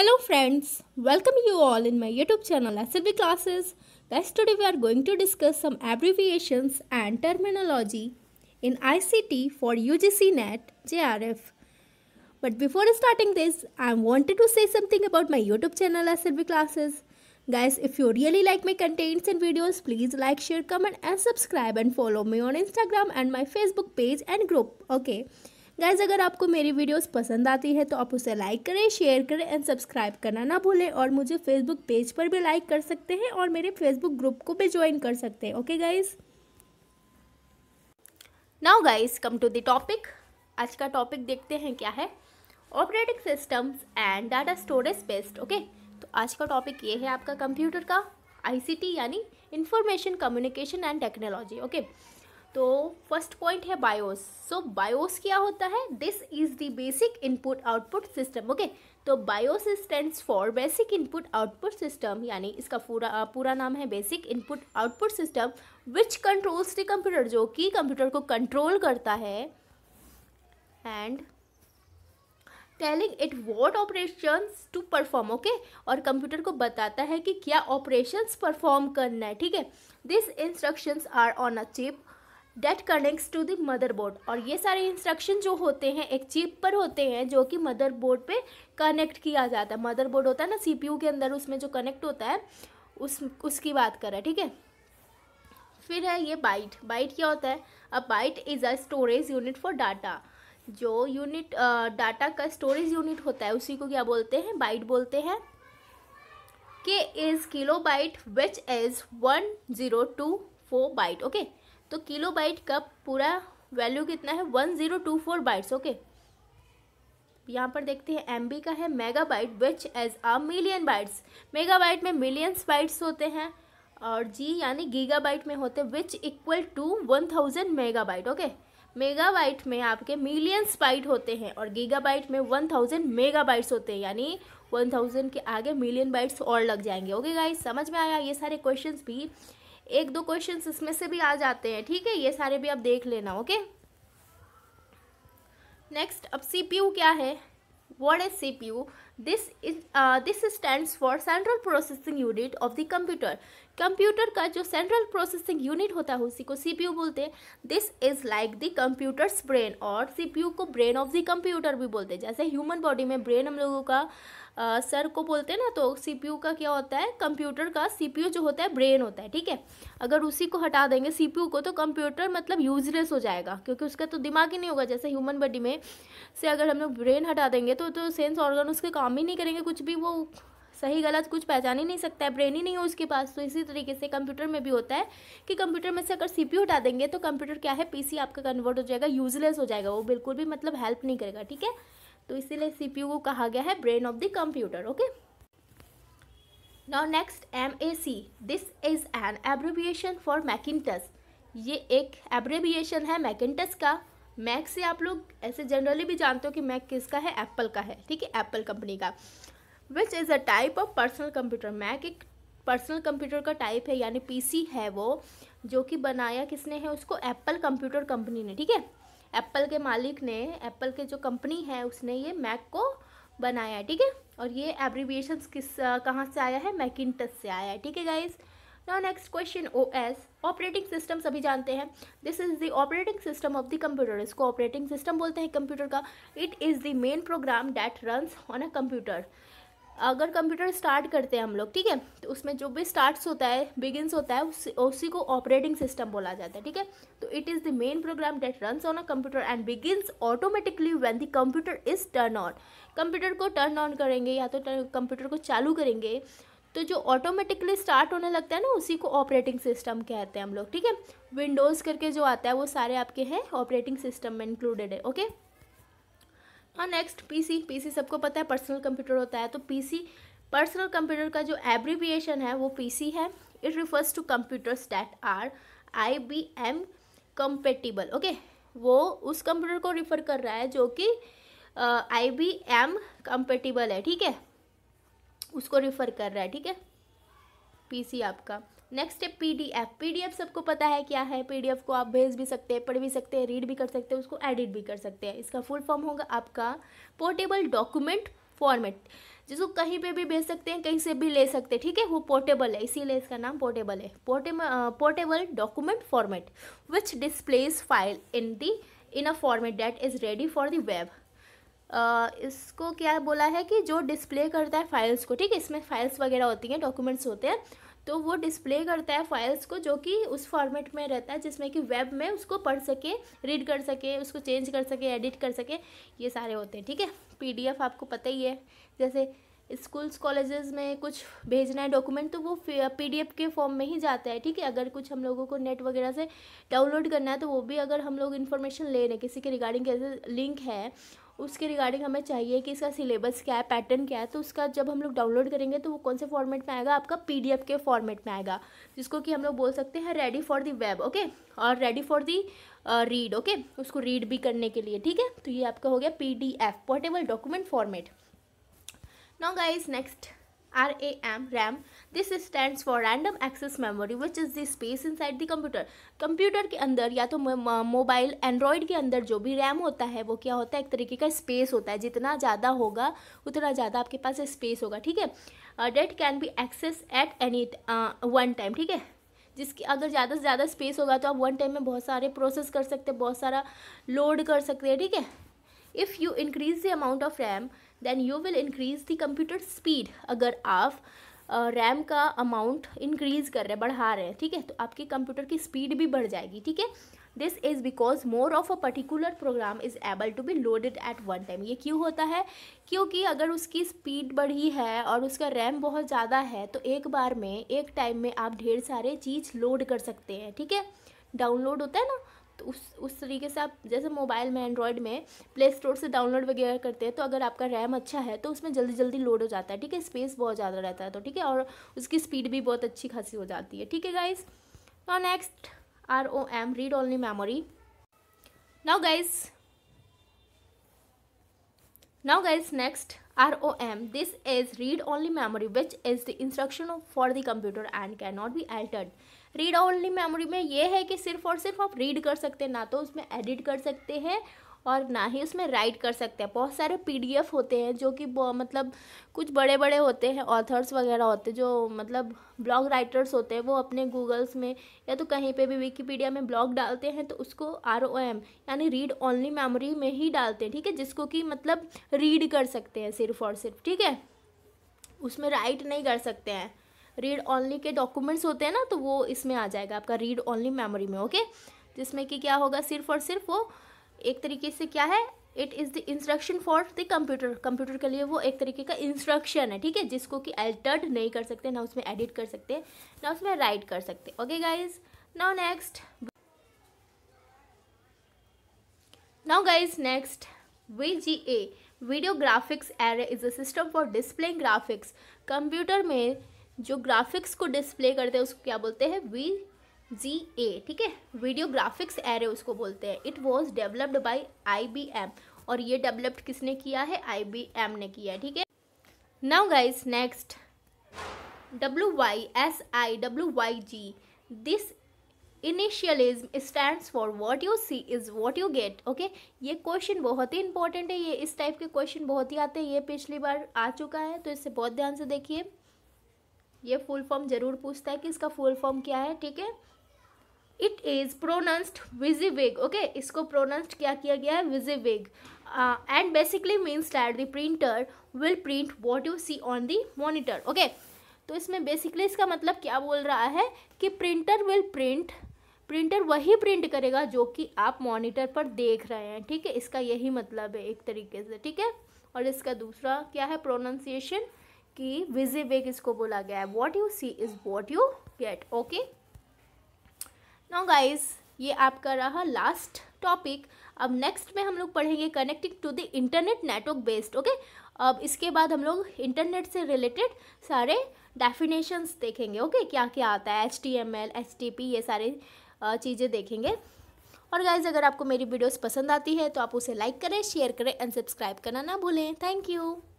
Hello friends, welcome you all in my YouTube channel SLB Classes. Guys, today we are going to discuss some abbreviations and terminology in ICT for UGC NET JRF. But before starting this, I wanted to say something about my YouTube channel SLB Classes. Guys, if you really like my contents and videos, please like, share, comment and subscribe and follow me on Instagram and my Facebook page and group. Okay. Guys अगर आपको मेरी videos पसंद आती है तो आप उसे like करें शेयर करें एंड सब्सक्राइब करना ना भूलें और मुझे फेसबुक पेज पर भी लाइक कर सकते हैं और मेरे फेसबुक ग्रुप को भी ज्वाइन कर सकते हैं okay guys now guys come to the topic आज का टॉपिक देखते हैं क्या है operating systems and data storage based okay तो आज का टॉपिक ये है आपका कंप्यूटर का आईसीटी यानी information communication and technology okay तो फर्स्ट पॉइंट है बायोस सो बायोस क्या होता है this is the basic input output system okay तो BIOS stands for basic input output system यानी इसका पूरा पूरा नाम है basic input output system which controls the computer जो कि कंप्यूटर को कंट्रोल करता है and telling it what operation to perform okay और कंप्यूटर को बताता है कि क्या ऑपरेशन परफॉर्म करना है ठीक है this instructions are on a chip that connects to the motherboard और ये सारे इंस्ट्रक्शन जो होते हैं एक चिप पर होते हैं जो कि मदरबोर्ड पे कनेक्ट किया जाता है मदरबोर्ड होता है ना सीपीयू के अंदर उसमें जो कनेक्ट होता है उस उसकी बात कर रहा है ठीक है फिर है ये बाइट बाइट क्या होता है a byte is a storage unit for data जो यूनिट डाटा का स्टोरेज यूनिट होता है उसी को क्या बोलते हैं बाइट बोलते हैं K is kilobyte which is one zero two four byte okay तो किलो बाइट का पूरा वैल्यू कितना है one zero two four bytes okay यहाँ पर देखते हैं एम का है megabyte which as a million bytes megabyte में मिलियंस बाइट्स होते हैं और जी यानी गीगा बाइट में होते हैं which equal to one thousand megabyte okay megabyte में आपके मिलियंस बाइट होते हैं और गीगा बाइट में वन थाउजेंड मेगा बाइट्स होते हैं यानी वन थाउजेंड के आगे मिलियन बाइट्स और लग जाएंगे ओके गाइस समझ में आया ये सारे क्वेश्चन भी एक दो क्वेश्चन इसमें से भी आ जाते हैं ठीक है ये सारे भी आप देख लेना ओके नेक्स्ट अब सी क्या है वर्ड है C this is this stand for central processing unit of the computer computer का जो सेंट्रल प्रोसेसिंग यूनिट होता है उसी को यू बोलते हैं this is like the computer's brain और यू को ब्रेन ऑफ द कंप्यूटर भी बोलते हैं जैसे ह्यूमन बॉडी में ब्रेन हम लोगों का आ, uh, सर को बोलते हैं ना तो यू का क्या होता है कंप्यूटर का यू जो होता है ब्रेन होता है ठीक है अगर उसी को हटा देंगे यू को तो कंप्यूटर मतलब यूजलेस हो जाएगा क्योंकि उसका तो दिमाग ही नहीं होगा जैसे ह्यूमन बॉडी में से अगर हम लोग ब्रेन हटा देंगे तो, तो सेंस ऑर्गन उसके काम काम ही नहीं करेंगे कुछ भी वो सही गलत कुछ पहचान ही नहीं सकता है ब्रेन ही नहीं है उसके पास तो इसी तरीके से कंप्यूटर में भी होता है कि कंप्यूटर में से अगर सीपीयू हटा देंगे तो कंप्यूटर क्या है पीसी आपका कन्वर्ट हो जाएगा यूजलेस हो जाएगा वो बिल्कुल भी मतलब हेल्प नहीं करेगा ठीक है तो इसीलिए सीपीयू को कहा गया है brain of the computer okay now next M A C this is an abbreviation for Macintosh ये एक एब्रिविएशन है मैकिटस का मैक से आप लोग ऐसे जनरली भी जानते हो कि मैक किसका है एप्पल का है ठीक है एप्पल कंपनी का which is a type of personal computer Mac एक पर्सनल कंप्यूटर का टाइप है यानी पीसी है वो जो कि बनाया किसने है उसको एप्पल कंप्यूटर कंपनी ने ठीक है एप्पल के मालिक ने एप्पल के जो कंपनी है उसने ये मैक को बनाया है ठीक है और ये एब्रीविएशन किस कहाँ से आया है मैकिनटस से आया है ठीक है guys now next question O S operating system सभी जानते हैं this is the operating system of the computer इसको ऑपरेटिंग सिस्टम बोलते हैं कंप्यूटर का it is the main program that runs on a computer अगर कंप्यूटर स्टार्ट करते हैं हम लोग ठीक है तो उसमें जो भी स्टार्ट्स होता है बिगिनस होता है उस, उसी को ऑपरेटिंग सिस्टम बोला जाता है ठीक है तो it is the main program that runs on a computer and begins automatically when the computer is turn on computer को टर्न ऑन करेंगे या तो कंप्यूटर को चालू करेंगे तो जो ऑटोमेटिकली स्टार्ट होने लगता है ना उसी को ऑपरेटिंग सिस्टम कहते हैं हम लोग ठीक है विंडोज़ करके जो आता है वो सारे आपके हैं ऑपरेटिंग सिस्टम में इंक्लूडेड है ओके और नेक्स्ट पीसी पीसी सबको पता है पर्सनल कंप्यूटर होता है तो पीसी पर्सनल कंप्यूटर का जो एब्रीविएशन है वो पीसी है it refers to computers that are I B M compatible okay वो उस कंप्यूटर को रिफ़र कर रहा है जो कि आई बी एम कंपेटिबल है ठीक है उसको रिफ़र कर रहा है ठीक है पीसी आपका नेक्स्ट है पीडीएफ पीडीएफ सबको पता है क्या है पीडीएफ को आप भेज भी सकते हैं पढ़ भी सकते हैं रीड भी कर सकते हैं उसको एडिट भी कर सकते हैं इसका फुल फॉर्म होगा आपका पोर्टेबल डॉक्यूमेंट फॉर्मेट जिसको कहीं पे भी भेज सकते हैं कहीं से भी ले सकते हैं ठीक है वो पोर्टेबल है इसीलिए इसका नाम पोर्टेबल है portable portable document format which displays file in the in a format that is ready for the web इसको क्या बोला है कि जो डिस्प्ले करता है फाइल्स को ठीक है इसमें फाइल्स वगैरह होती हैं डॉक्यूमेंट्स होते हैं तो वो डिस्प्ले करता है फाइल्स को जो कि उस फॉर्मेट में रहता है जिसमें कि वेब में उसको पढ़ सके रीड कर सके उसको चेंज कर सके एडिट कर सके ये सारे होते हैं ठीक है पीडीएफ आपको पता ही है जैसे स्कूल्स कॉलेजेस में कुछ भेजना है डॉक्यूमेंट तो वो पीडीएफ के फॉर्म में ही जाता है ठीक है अगर कुछ हम लोगों को नेट वगैरह से डाउनलोड करना है तो वो भी अगर हम लोग इन्फॉर्मेशन ले रहे हैं किसी के रिगार्डिंग कैसे लिंक है उसके रिगार्डिंग हमें चाहिए कि इसका सिलेबस क्या है पैटर्न क्या है तो उसका जब हम लोग डाउनलोड करेंगे तो वो कौन से फॉर्मेट में आएगा आपका पी के फॉर्मेट में आएगा जिसको कि हम लोग बोल सकते हैं ready for the web okay और ready for the read okay उसको रीड भी करने के लिए ठीक है तो ये आपका हो गया P D portable document format no guys next RAM RAM this stands for random access memory which is the space inside the computer computer के अंदर या तो मोबाइल एंड्रॉयड के अंदर जो भी रैम होता है वो क्या होता है एक तरीके का स्पेस होता है जितना ज़्यादा होगा उतना ज़्यादा आपके पास स्पेस होगा ठीक है that can be access at any one time ठीक है जिसकी अगर ज़्यादा से ज़्यादा स्पेस होगा तो आप वन टाइम में बहुत सारे प्रोसेस कर सकते हैं बहुत सारा लोड कर सकते हैं ठीक है if you increase the amount of RAM then you will increase the computer speed अगर आप रैम का अमाउंट इंक्रीज़ कर रहे हैं बढ़ा रहे हैं ठीक है तो आपके कंप्यूटर की स्पीड भी बढ़ जाएगी ठीक है this is because more of a particular program is able to be loaded at one time ये क्यों होता है क्योंकि अगर उसकी स्पीड बढ़ी है और उसका रैम बहुत ज़्यादा है तो एक बार में एक टाइम में आप ढेर सारे चीज़ लोड कर सकते हैं ठीक है डाउनलोड होता है ना तो उस उस तरीके से आप जैसे मोबाइल में एंड्रॉयड में प्ले स्टोर से डाउनलोड वगैरह करते हैं तो अगर आपका रैम अच्छा है तो उसमें जल्दी जल्दी लोड हो जाता है ठीक है स्पेस बहुत ज़्यादा रहता है तो ठीक है और उसकी स्पीड भी बहुत अच्छी खासी हो जाती है ठीक है guys now next R O M read only memory now guys now guys next ROM this is read only memory which is the instruction for the computer and cannot be altered read only memory में ये है कि सिर्फ और सिर्फ आप read कर सकते हैं ना तो उसमें edit कर सकते हैं और ना ही उसमें राइट कर सकते हैं बहुत सारे पीडीएफ होते हैं जो कि मतलब कुछ बड़े बड़े होते हैं ऑथर्स वगैरह होते हैं जो मतलब ब्लॉग राइटर्स होते हैं वो अपने गूगल्स में या तो कहीं पे भी विकीपीडिया में ब्लॉग डालते हैं तो उसको आर ओ एम यानी रीड ओनली मेमोरी में ही डालते हैं ठीक है जिसको कि मतलब रीड कर सकते हैं सिर्फ और सिर्फ ठीक है उसमें राइट नहीं कर सकते हैं रीड ओनली के डॉक्यूमेंट्स होते हैं ना तो वो इसमें आ जाएगा आपका रीड ओनली मेमोरी में ओके जिसमें कि क्या होगा सिर्फ और सिर्फ वो एक तरीके से क्या है it is the instruction for the computer computer के लिए वो एक तरीके का इंस्ट्रक्शन है ठीक है जिसको कि एल्टर्ड नहीं कर सकते ना उसमें एडिट कर सकते ना उसमें राइट कर सकते okay guys now next now guys next V G A video graphics array is a system for displaying graphics computer में जो ग्राफिक्स को डिस्प्ले करते हैं उसको क्या बोलते हैं वी जी ए ठीक है वीडियो ग्राफिक्स एरे उसको बोलते हैं it was developed by I B M और ये डेवलप्ड किसने किया है आई बी एम ने किया है ठीक है now guys next W Y S I W Y G this initialism stand for what you see is what you get okay ये क्वेश्चन बहुत ही इंपॉर्टेंट है ये इस टाइप के क्वेश्चन बहुत ही आते हैं ये पिछली बार आ चुका है तो इससे बहुत ध्यान से देखिए ये फुल फॉर्म ज़रूर पूछता है कि इसका फुल फॉर्म क्या है ठीक है it is pronounced wysiwyg okay इसको प्रोनाउंस्ड क्या किया गया है wysiwyg and basically means that the printer will print what you see on the monitor okay तो इसमें बेसिकली इसका मतलब क्या बोल रहा है कि प्रिंटर विल प्रिंट प्रिंटर वही प्रिंट करेगा जो कि आप मॉनिटर पर देख रहे हैं ठीक है इसका यही मतलब है एक तरीके से ठीक है और इसका दूसरा क्या है प्रोनाउंसिएशन कि विजिवेग इसको बोला गया है what you see is what you get okay no guys ये आपका रहा लास्ट टॉपिक अब नेक्स्ट में हम लोग पढ़ेंगे connecting to the internet network based okay अब इसके बाद हम लोग इंटरनेट से रिलेटेड सारे डेफिनेशंस देखेंगे ओके okay? क्या क्या आता है H T M L H T T P सारे चीज़ें देखेंगे और गाइज अगर आपको मेरी वीडियोस पसंद आती है तो आप उसे लाइक करें शेयर करें एंड सब्सक्राइब करना ना भूलें थैंक यू